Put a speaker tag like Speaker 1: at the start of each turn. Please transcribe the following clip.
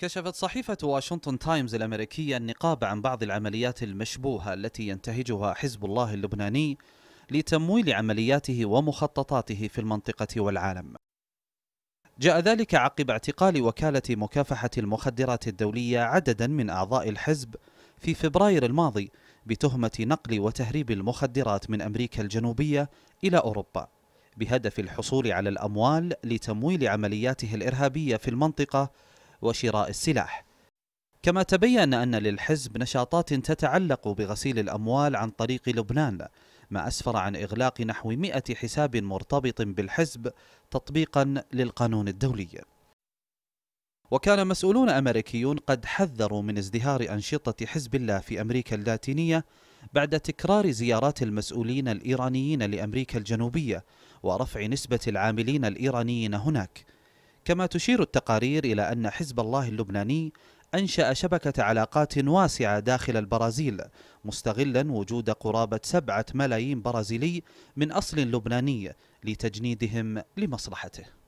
Speaker 1: كشفت صحيفة واشنطن تايمز الأمريكية النقاب عن بعض العمليات المشبوهة التي ينتهجها حزب الله اللبناني لتمويل عملياته ومخططاته في المنطقة والعالم. جاء ذلك عقب اعتقال وكالة مكافحة المخدرات الدولية عددا من أعضاء الحزب في فبراير الماضي بتهمة نقل وتهريب المخدرات من أمريكا الجنوبية إلى أوروبا بهدف الحصول على الأموال لتمويل عملياته الإرهابية في المنطقة وشراء السلاح كما تبين أن للحزب نشاطات تتعلق بغسيل الأموال عن طريق لبنان ما أسفر عن إغلاق نحو 100 حساب مرتبط بالحزب تطبيقا للقانون الدولي وكان مسؤولون أمريكيون قد حذروا من ازدهار أنشطة حزب الله في أمريكا اللاتينية بعد تكرار زيارات المسؤولين الإيرانيين لأمريكا الجنوبية ورفع نسبة العاملين الإيرانيين هناك كما تشير التقارير إلى أن حزب الله اللبناني أنشأ شبكة علاقات واسعة داخل البرازيل مستغلا وجود قرابة سبعة ملايين برازيلي من أصل لبناني لتجنيدهم لمصلحته